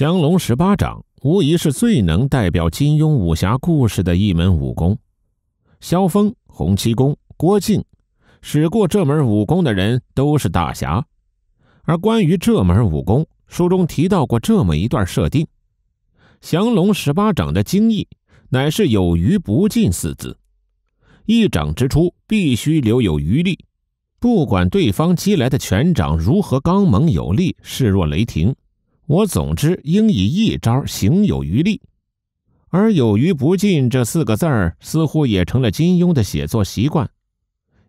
降龙十八掌无疑是最能代表金庸武侠故事的一门武功。萧峰、洪七公、郭靖使过这门武功的人都是大侠。而关于这门武功，书中提到过这么一段设定：降龙十八掌的精义乃是有余不尽四字。一掌之初必须留有余力，不管对方击来的拳掌如何刚猛有力，势若雷霆。我总之应以一招行有余力，而有余不尽这四个字儿，似乎也成了金庸的写作习惯。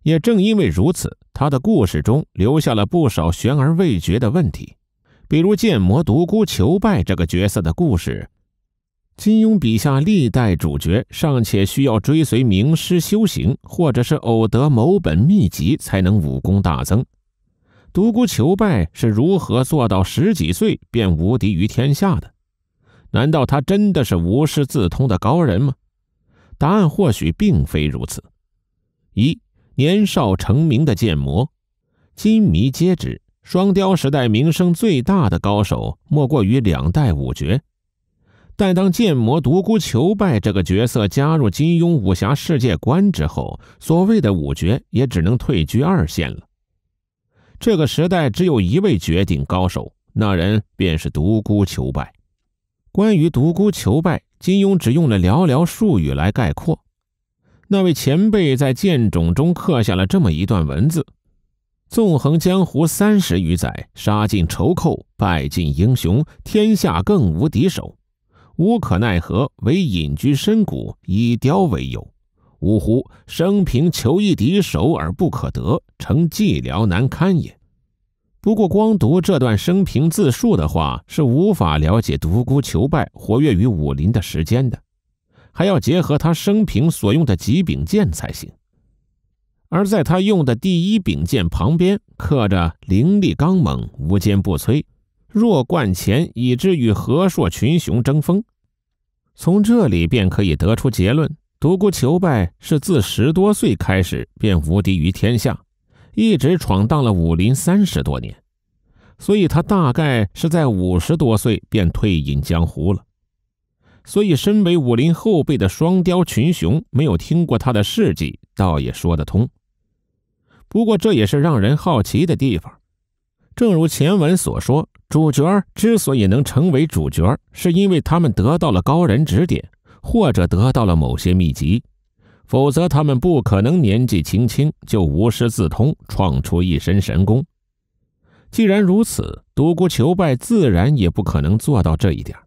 也正因为如此，他的故事中留下了不少悬而未决的问题，比如剑魔独孤求败这个角色的故事。金庸笔下历代主角尚且需要追随名师修行，或者是偶得某本秘籍，才能武功大增。独孤求败是如何做到十几岁便无敌于天下的？难道他真的是无师自通的高人吗？答案或许并非如此。一年少成名的剑魔，金迷皆知。双雕时代名声最大的高手，莫过于两代五绝。但当剑魔独孤求败这个角色加入金庸武侠世界观之后，所谓的五绝也只能退居二线了。这个时代只有一位绝顶高手，那人便是独孤求败。关于独孤求败，金庸只用了寥寥数语来概括。那位前辈在剑冢中刻下了这么一段文字：纵横江湖三十余载，杀尽仇寇，败尽英雄，天下更无敌手，无可奈何，唯隐居深谷，以雕为友。呜呼！生平求一敌手而不可得，成寂寥难堪也。不过，光读这段生平自述的话，是无法了解独孤求败活跃于武林的时间的，还要结合他生平所用的几柄剑才行。而在他用的第一柄剑旁边，刻着“灵力刚猛，无坚不摧，弱冠前以至与和硕群雄争锋”。从这里便可以得出结论。独孤求败是自十多岁开始便无敌于天下，一直闯荡了武林三十多年，所以他大概是在五十多岁便退隐江湖了。所以，身为武林后辈的双雕群雄没有听过他的事迹，倒也说得通。不过，这也是让人好奇的地方。正如前文所说，主角之所以能成为主角，是因为他们得到了高人指点。或者得到了某些秘籍，否则他们不可能年纪轻轻就无师自通，创出一身神功。既然如此，独孤求败自然也不可能做到这一点。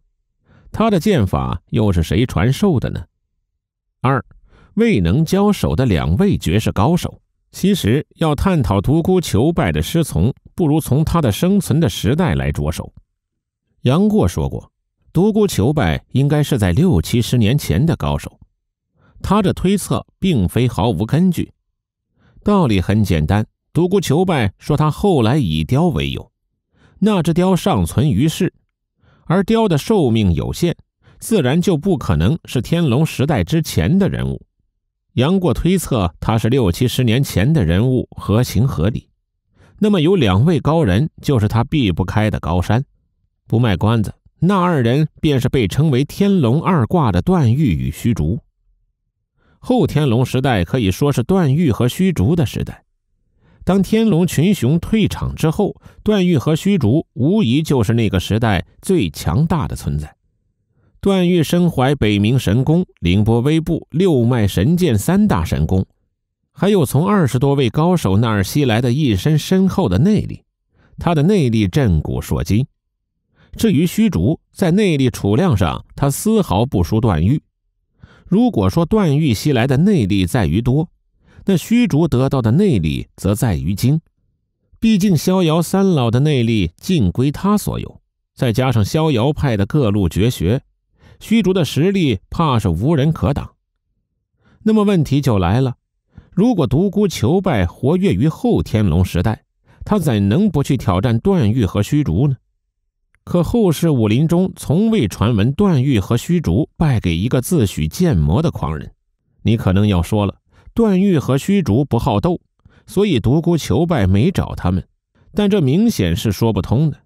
他的剑法又是谁传授的呢？二，未能交手的两位绝世高手，其实要探讨独孤求败的师从，不如从他的生存的时代来着手。杨过说过。独孤求败应该是在六七十年前的高手，他这推测并非毫无根据。道理很简单，独孤求败说他后来以雕为友，那只雕尚存于世，而雕的寿命有限，自然就不可能是天龙时代之前的人物。杨过推测他是六七十年前的人物，合情合理。那么有两位高人就是他避不开的高山，不卖关子。那二人便是被称为“天龙二挂”的段誉与虚竹。后天龙时代可以说是段誉和虚竹的时代。当天龙群雄退场之后，段誉和虚竹无疑就是那个时代最强大的存在。段誉身怀北冥神功、凌波微步、六脉神剑三大神功，还有从二十多位高手那儿吸来的一身深厚的内力。他的内力震古烁今。至于虚竹，在内力储量上，他丝毫不输段誉。如果说段誉吸来的内力在于多，那虚竹得到的内力则在于精。毕竟逍遥三老的内力尽归他所有，再加上逍遥派的各路绝学，虚竹的实力怕是无人可挡。那么问题就来了：如果独孤求败活跃于后天龙时代，他怎能不去挑战段誉和虚竹呢？可后世武林中从未传闻段誉和虚竹败给一个自诩剑魔的狂人。你可能要说了，段誉和虚竹不好斗，所以独孤求败没找他们。但这明显是说不通的。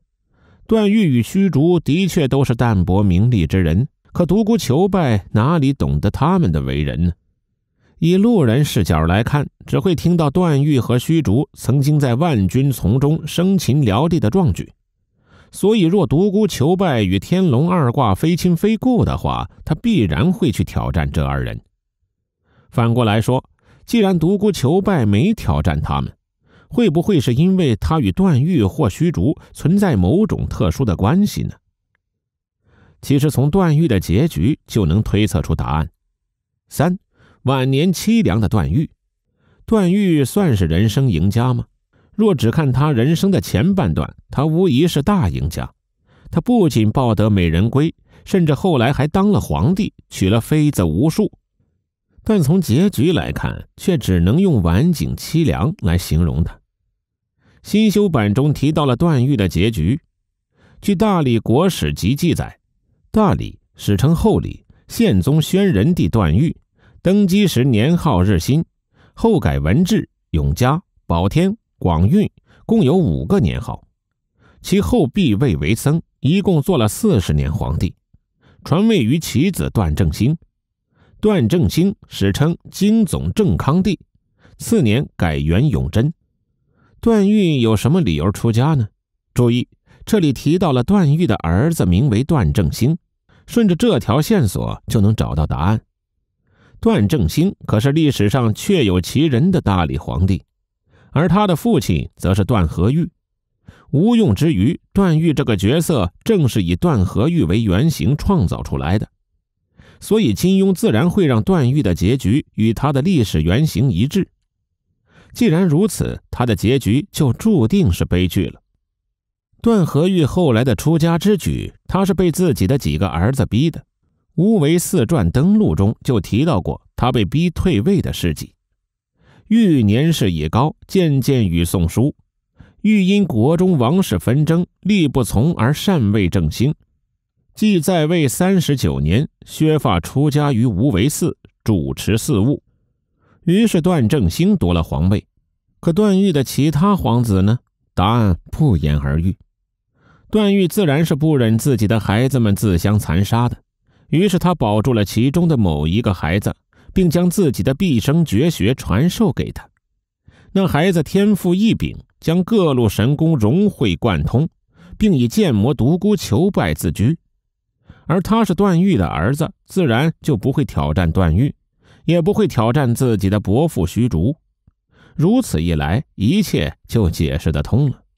段誉与虚竹的确都是淡泊名利之人，可独孤求败哪里懂得他们的为人呢？以路人视角来看，只会听到段誉和虚竹曾经在万军丛中生擒辽地的壮举。所以，若独孤求败与天龙二卦非亲非故的话，他必然会去挑战这二人。反过来说，既然独孤求败没挑战他们，会不会是因为他与段誉或虚竹存在某种特殊的关系呢？其实，从段誉的结局就能推测出答案。三，晚年凄凉的段誉，段誉算是人生赢家吗？若只看他人生的前半段，他无疑是大赢家。他不仅抱得美人归，甚至后来还当了皇帝，娶了妃子无数。但从结局来看，却只能用晚景凄凉来形容他。新修版中提到了段誉的结局。据《大理国史籍记载，大理史称后李，宪宗宣仁帝段誉登基时年号日新，后改文治、永嘉、保天。广运共有五个年号，其后必位为僧，一共做了四十年皇帝，传位于其子段正兴。段正兴史称金总正康帝，次年改元永贞。段誉有什么理由出家呢？注意，这里提到了段誉的儿子名为段正兴，顺着这条线索就能找到答案。段正兴可是历史上确有其人的大理皇帝。而他的父亲则是段和玉。无用之余，段誉这个角色正是以段和玉为原型创造出来的，所以金庸自然会让段誉的结局与他的历史原型一致。既然如此，他的结局就注定是悲剧了。段和玉后来的出家之举，他是被自己的几个儿子逼的，《无为四传》登陆中就提到过他被逼退位的事迹。玉年事已高，渐渐与宋书。玉因国中王室纷争，力不从而禅位正兴。即在位三十九年，削发出家于无为寺，主持寺务。于是段正兴夺了皇位。可段誉的其他皇子呢？答案不言而喻。段誉自然是不忍自己的孩子们自相残杀的，于是他保住了其中的某一个孩子。并将自己的毕生绝学传授给他。那孩子天赋异禀，将各路神功融会贯通，并以剑魔独孤求败自居。而他是段誉的儿子，自然就不会挑战段誉，也不会挑战自己的伯父虚竹。如此一来，一切就解释得通了。